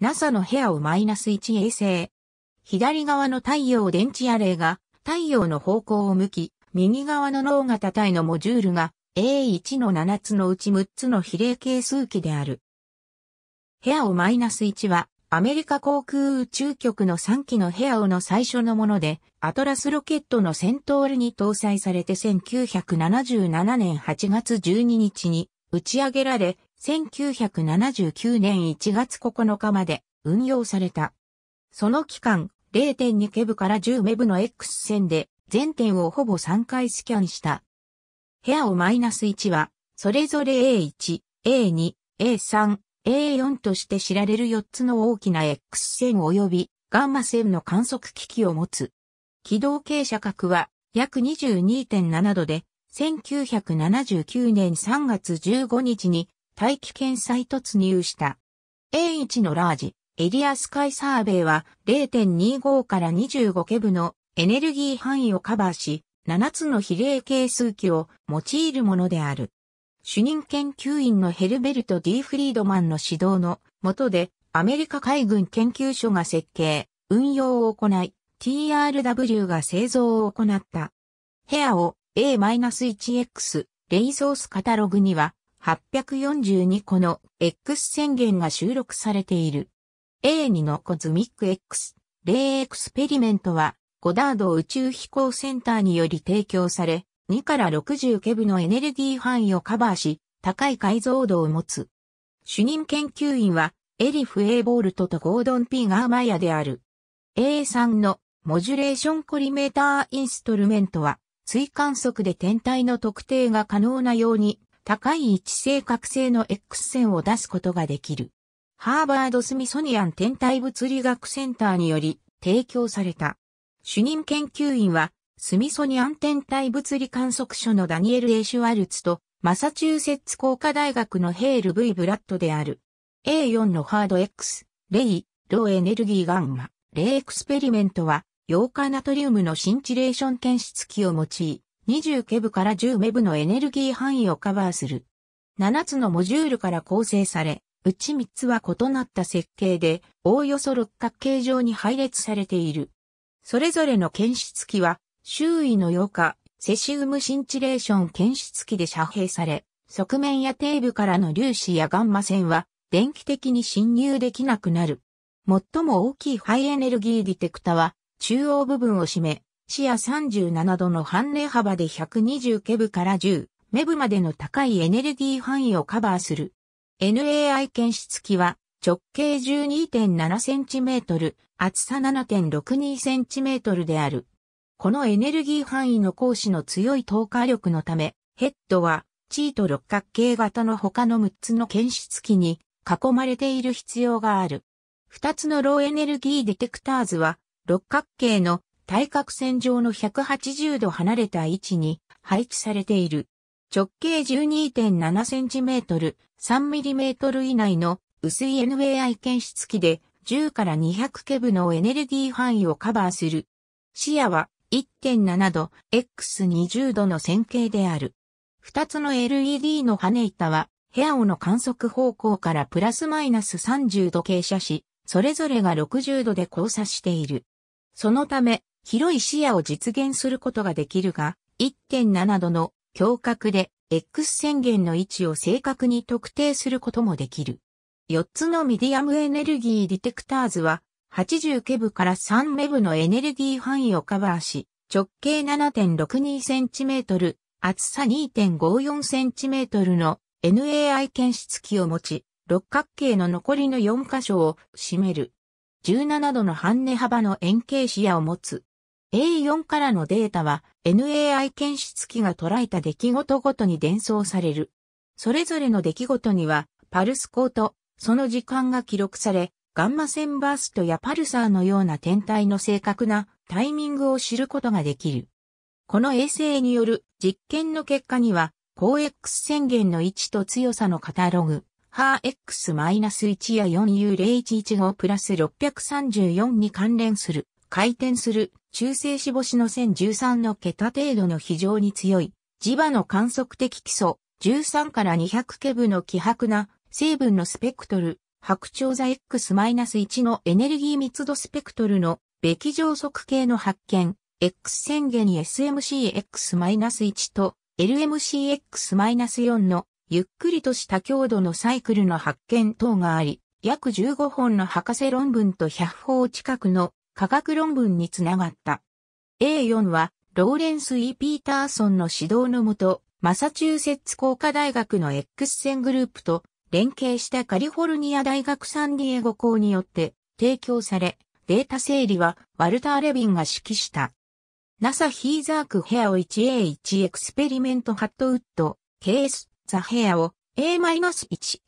NASA のヘアをマイナス1衛星。左側の太陽電池アレイが太陽の方向を向き、右側の脳型体のモジュールが A1 の7つのうち6つの比例係数機である。ヘアをマイナス1はアメリカ航空宇宙局の3機のヘアオの最初のもので、アトラスロケットのセントールに搭載されて1977年8月12日に打ち上げられ、1979年1月9日まで運用された。その期間、0.2ケブから10メブの X 線で全点をほぼ3回スキャンした。部屋をマイナス1は、それぞれ A1、A2、A3、A4 として知られる4つの大きな X 線及びガンマ線の観測機器を持つ。軌道傾斜角は約22.7度で、1979年3月15日に大気圏再突入した。A1 のラージ、エリアスカイサーベイは0.25から25ケブのエネルギー範囲をカバーし、7つの比例係数機を用いるものである。主任研究員のヘルベルト・ D・ フリードマンの指導の下で、アメリカ海軍研究所が設計、運用を行い、TRW が製造を行った。ヘアを A-1X レイソースカタログには842個の X 宣言が収録されている。A2 のコズミック X、レイエクスペリメントは、ゴダード宇宙飛行センターにより提供され、2から60ケブのエネルギー範囲をカバーし、高い解像度を持つ。主任研究員は、エリフ・エイボルトとゴードン・ピーガーマイヤである。A3 のモジュレーションコリメーターインストルメントは、追観測で天体の特定が可能なように高い位置性覚醒の X 線を出すことができる。ハーバード・スミソニアン天体物理学センターにより提供された。主任研究員は、スミソニアン天体物理観測所のダニエル・エシュワルツと、マサチューセッツ工科大学のヘール・ V・ ブラッドである。A4 のハード X、レイ、ローエネルギーガンマ、レイエクスペリメントは、溶化ナトリウムのシンチレーション検出器を用い、20ケブから10メブのエネルギー範囲をカバーする。7つのモジュールから構成され、うち3つは異なった設計で、おおよそ六角形状に配列されている。それぞれの検出器は、周囲の8日、セシウムシンチレーション検出器で遮蔽され、側面や底部からの粒子やガンマ線は、電気的に侵入できなくなる。最も大きいハイエネルギーディテクタは、中央部分を占め、視野37度の半例幅で120ケブから10メブまでの高いエネルギー範囲をカバーする。NAI 検出器は直径 12.7cm、厚さ 7.62cm である。このエネルギー範囲の光子の強い透過力のため、ヘッドは、チート六角形型の他の6つの検出器に囲まれている必要がある。2つのローエネルギーディテクターズは、六角形の対角線上の180度離れた位置に配置されている。直径 12.7cm、3mm 以内の薄い NAI 検出器で10から200ケブのエネルギー範囲をカバーする。視野は1.7度、X20 度の線形である。2つの LED の羽板は、ヘアオの観測方向からプラスマイナス30度傾斜し、それぞれが60度で交差している。そのため、広い視野を実現することができるが、1.7度の胸郭で X 宣言の位置を正確に特定することもできる。4つのミディアムエネルギーディテクターズは、80ケブから3メブのエネルギー範囲をカバーし、直径 7.62cm、厚さ 2.54cm の NAI 検出器を持ち、六角形の残りの4箇所を占める。17度の半値幅の円形視野を持つ。A4 からのデータは NAI 検出機が捉えた出来事ごとに伝送される。それぞれの出来事にはパルス光とその時間が記録され、ガンマ線バーストやパルサーのような天体の正確なタイミングを知ることができる。この衛星による実験の結果には、高 X 宣言の位置と強さのカタログ、ハー X-1 や 4U0115 プラス634に関連する、回転する中性子星の1013の桁程度の非常に強い、磁場の観測的基礎、13から200ケブの希薄な成分のスペクトル、白鳥座 X-1 のエネルギー密度スペクトルのべき上速系の発見、X 宣言に SMCX-1 と LMCX-4 のゆっくりとした強度のサイクルの発見等があり、約15本の博士論文と100本近くの科学論文につながった。A4 は、ローレンス・ E・ ピーターソンの指導のもと、マサチューセッツ工科大学の X 線グループと連携したカリフォルニア大学サンディエゴ校によって提供され、データ整理はワルター・レビンが指揮した。NASA ヒーザークヘアを 1A1 エクスペリメントハットウッド、ケース、ザヘアを A-1X、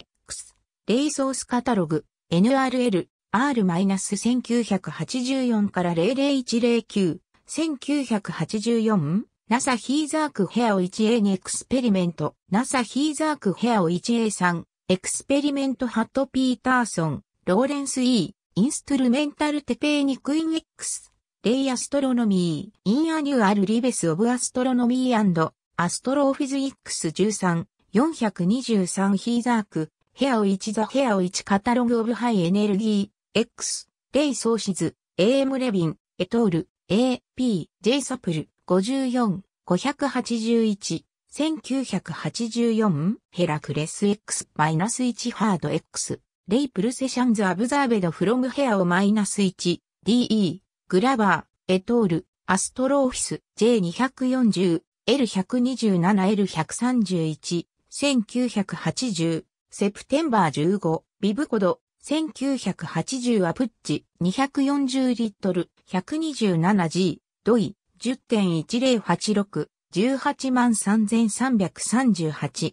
レイソースカタログ、NRL、R-1984 から00109、1984? NASA ヒーザークヘアオ1 a にエクスペリメント、NASA ヒーザークヘアオ 1A3、エクスペリメントハット・ピーターソン、ローレンス・ E、インストゥルメンタル・テペーニクイン X、レイ・アストロノミー、イン・アニュアル・リベス・オブ・アストロノミーアストロフィズイックス13、423ヒーザーク、ヘアオ1ザ・ヘアオ1カタログ・オブ・ハイ・エネルギ X、レイ・ソーシズ、AM レビン、エトール、AP、J サプル、54、581、1984、ヘラクレス X-1 ハード X、レイプルセシャンズ・アブザーベド・フロムヘアを -1、DE、グラバー、エトール、アストローフィス、J240、L127L131、1980、セプテンバー15、ビブコド、1980アプッチ240リットル 127G ドイ10.1086 183,338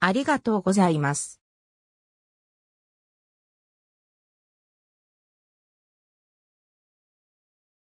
ありがとうございます。